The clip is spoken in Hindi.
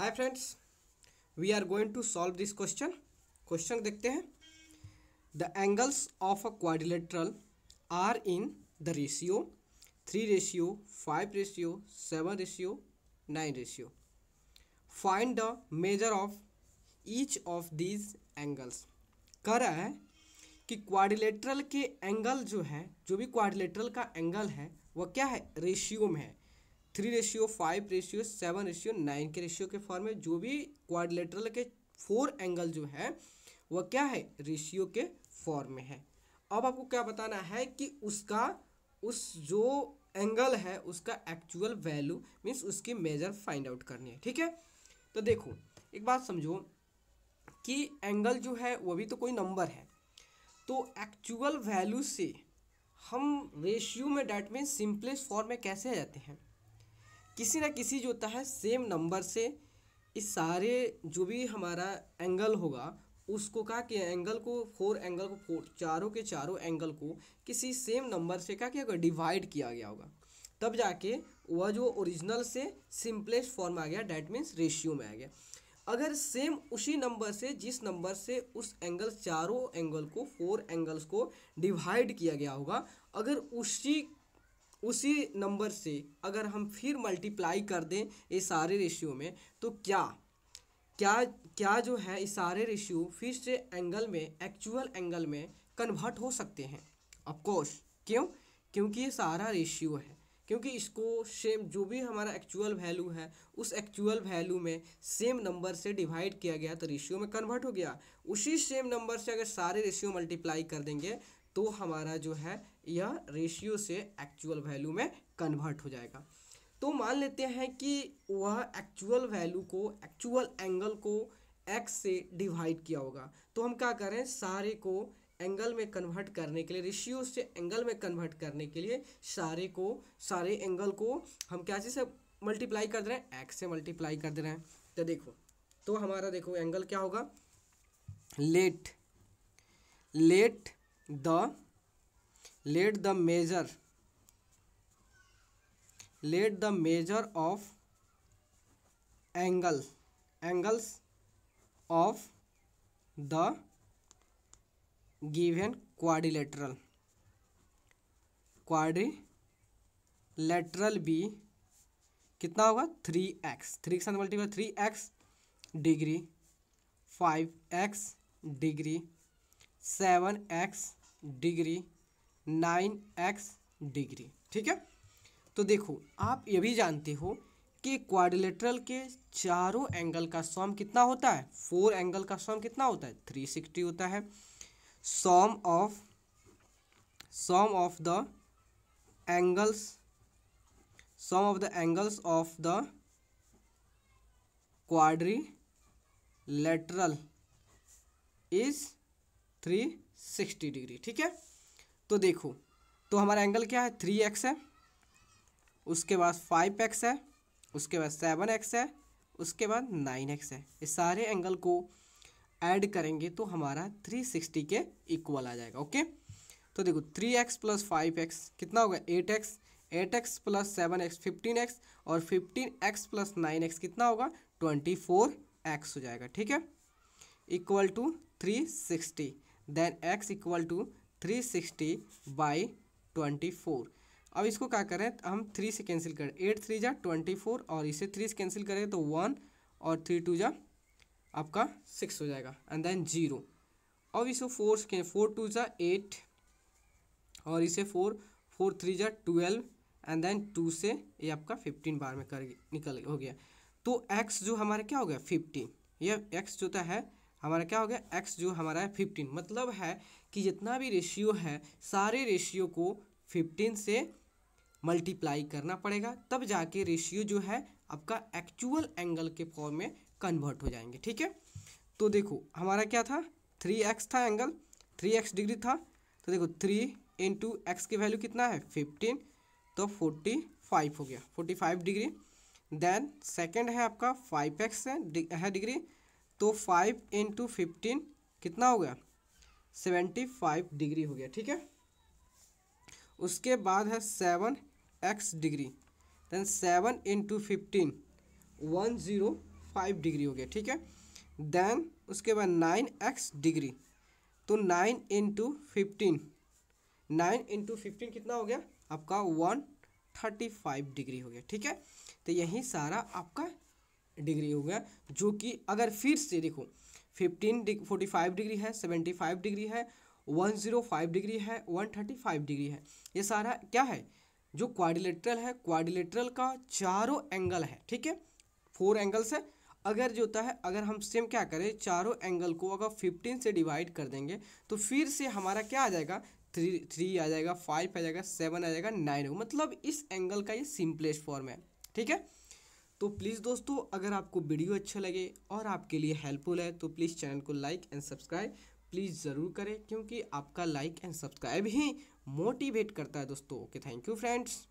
hi friends we are going to solve this question question देखते हैं the angles of a quadrilateral are in the ratio three ratio five ratio seven ratio nine ratio find the measure of each of these angles कह रहा है कि क्वाड्रिलेटरल के एंगल जो है जो भी क्वाड्रिलेटरल का एंगल है वह क्या है रेशियो में है three ratio five ratio seven ratio nine के रेशियो के फॉर्म में जो भी क्वाड्रिलेटरल के फोर एंगल जो है वह क्या है रेशियो के फॉर्म में है अब आपको क्या बताना है कि उसका उस जो एंगल है उसका एक्चुअल वैल्यू मीन्स उसकी मेजर फाइंड आउट करनी है ठीक है तो देखो एक बात समझो कि एंगल जो है वो भी तो कोई नंबर है तो एक्चुअल वैल्यू से हम रेशियो में डैट मीन सिंपलेस्ट फॉर्म में कैसे आ जाते हैं किसी ना किसी जो होता है सेम नंबर से इस सारे जो भी हमारा एंगल होगा उसको कहा कि एंगल को फोर एंगल को फोर चारों के चारों एंगल को किसी सेम नंबर से क्या किया डिवाइड किया गया होगा तब जाके वह जो ओरिजिनल से सिंपलेस्ट फॉर्म आ गया डैट मीन्स रेशियो में आ गया अगर सेम उसी नंबर से जिस नंबर से उस एंगल चारों एंगल को फोर एंगल्स को डिवाइड किया गया होगा अगर उसी उसी नंबर से अगर हम फिर मल्टीप्लाई कर दें ये सारे रेशियो में तो क्या क्या क्या जो है ये सारे रेशियो फिर से एंगल में एक्चुअल एंगल में कन्वर्ट हो सकते हैं ऑफकोर्स क्यों क्योंकि ये सारा रेशियो है क्योंकि इसको सेम जो भी हमारा एक्चुअल वैल्यू है उस एक्चुअल वैल्यू में सेम नंबर से डिवाइड किया गया तो रेशियो में कन्वर्ट हो गया उसी सेम नंबर से अगर सारे रेशियो मल्टीप्लाई कर देंगे तो हमारा जो है यह रेशियो से एक्चुअल वैल्यू में कन्वर्ट हो जाएगा तो मान लेते हैं कि वह एक्चुअल वैल्यू को एक्चुअल एंगल को एक्स से डिवाइड किया होगा तो हम क्या करें सारे को एंगल में कन्वर्ट करने के लिए रेशियो से एंगल में कन्वर्ट करने के लिए सारे को सारे एंगल को हम क्या चीज़ से मल्टीप्लाई कर दे रहे हैं एक्स से मल्टीप्लाई कर दे रहे हैं तो देखो तो हमारा देखो एंगल क्या होगा let let the let the measure let the measure of angle angles of the given quadrilateral quadrilateral be कितना होगा थ्री एक्स थ्री के साथ multiple three x degree five X degree seven x degree nine x degree ठीक है तो देखो आप ये भी जानते हो कि क्वाड्रिलेटरल के चारों एंगल का सॉम कितना होता है फोर एंगल का सॉम कितना होता है थ्री सिक्सटी होता है sum of sum of the angles sum of the angles of the quadrilateral is three sixty degree ठीक है तो देखो तो हमारा एंगल क्या है थ्री एक्स है उसके बाद फाइव एक्स है उसके बाद सेवन एक्स है उसके बाद नाइन एक्स है इस सारे एंगल को ऐड करेंगे तो हमारा थ्री सिक्सटी के इक्वल आ जाएगा ओके तो देखो three X plus five X कितना होगा eight X eight X plus seven X fifteen X और fifteen X plus nine X कितना होगा ट्वेंटी फोर एक्स हो जाएगा ठीक है equal to three sixty then X equal to three sixty by twenty four अब इसको क्या करें तो हम थ्री से कैंसिल करें एट थ्री जा ट्वेंटी फोर और इसे थ्री से कैंसिल करें तो वन और थ्री टू जा आपका सिक्स हो जाएगा एंड देन जीरो अब इसको फोर से फोर टू जा एट और इसे फोर फोर थ्री जा ट्वेल्व एंड देन टू से ये आपका फिफ्टीन बार में कर निकल हो गया तो एक्स जो हमारे क्या हो गया फिफ्टीन ये एक्स जो था तो है हमारा क्या हो गया एक्स जो हमारा है फिफ्टीन मतलब है कि जितना भी रेशियो है सारे रेशियो को फिफ्टीन से मल्टीप्लाई करना पड़ेगा तब जाके रेशियो जो है आपका एक्चुअल एंगल के फॉर्म में कन्वर्ट हो जाएंगे ठीक है तो देखो हमारा क्या था थ्री एक्स था एंगल थ्री एक्स डिग्री था तो देखो थ्री इन टू एक्स की वैल्यू कितना है फिफ्टीन तो फोर्टी फाइव हो गया forty five degree then second है आपका फाइव एक्स है डिग्री तो फाइव इंटू फिफ्टीन कितना हो गया सेवेंटी फाइव डिग्री हो गया ठीक है उसके बाद है seven x degree then seven into fifteen one zero five degree हो गया ठीक है देन उसके बाद नाइन एक्स डिग्री तो nine into fifteen nine into fifteen कितना हो गया आपका वन थर्टी फाइव डिग्री हो गया ठीक है तो यही सारा आपका डिग्री हो गया जो कि अगर फिर से देखो फिफ्टीन फोर्टी फाइव डिग्री है सेवेंटी फाइव डिग्री है वन जीरो फाइव डिग्री है वन थर्टी फाइव डिग्री है ये सारा क्या है जो क्वारिलेटरल है क्वारिलेटरल का चारों एंगल है ठीक है फोर एंगल्स है अगर जो होता है अगर हम सेम क्या करें चारों एंगल को अगर फिफ्टीन से डिवाइड कर देंगे तो फिर से हमारा क्या आ जाएगा थ्री थ्री आ जाएगा फाइव आ जाएगा सेवन आ जाएगा नाइन मतलब इस एंगल का ये सिंपलेस्ट फॉर्म है ठीक है तो प्लीज़ दोस्तों अगर आपको वीडियो अच्छा लगे और आपके लिए हेल्पफुल है तो प्लीज़ चैनल को लाइक एंड सब्सक्राइब प्लीज़ ज़रूर करें क्योंकि आपका लाइक एंड सब्सक्राइब ही मोटिवेट करता है दोस्तों ओके थैंक यू फ्रेंड्स